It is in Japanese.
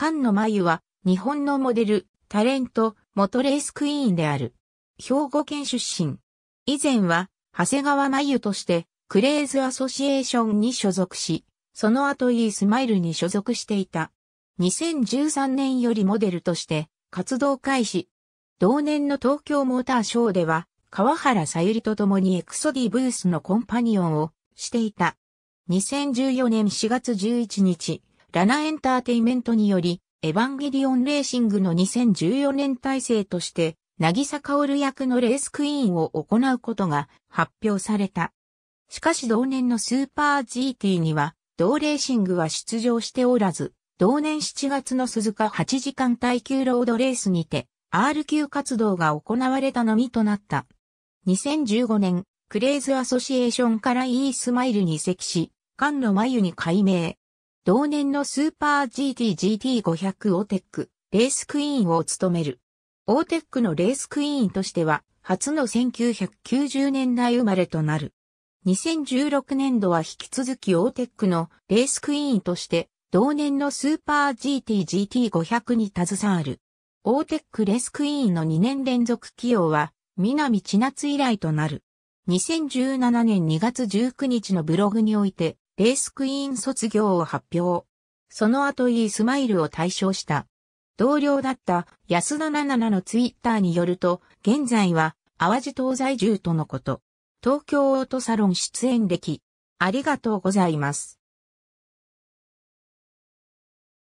菅野真由は、日本のモデル、タレント、元レースクイーンである。兵庫県出身。以前は、長谷川真由として、クレイズアソシエーションに所属し、その後イースマイルに所属していた。2013年よりモデルとして活動開始。同年の東京モーターショーでは、川原さゆりと共にエクソディブースのコンパニオンをしていた。2014年4月11日、ラナエンターテイメントにより、エヴァンゲリオンレーシングの2014年体制として、渚る役のレースクイーンを行うことが発表された。しかし同年のスーパー GT には、同レーシングは出場しておらず、同年7月の鈴鹿8時間耐久ロードレースにて、R 級活動が行われたのみとなった。2015年、クレイズアソシエーションから e スマイルに移籍し、菅野真由に改名。同年のスーパー GTGT500 オーテック、レースクイーンを務める。オーテックのレースクイーンとしては、初の1990年代生まれとなる。2016年度は引き続きオーテックのレースクイーンとして、同年のスーパー GTGT500 に携わる。オーテックレースクイーンの2年連続起用は、南千夏以来となる。2017年2月19日のブログにおいて、レースクイーン卒業を発表。その後イースマイルを退象した。同僚だった安田七々のツイッターによると、現在は淡路東西住とのこと。東京オートサロン出演歴。ありがとうございます。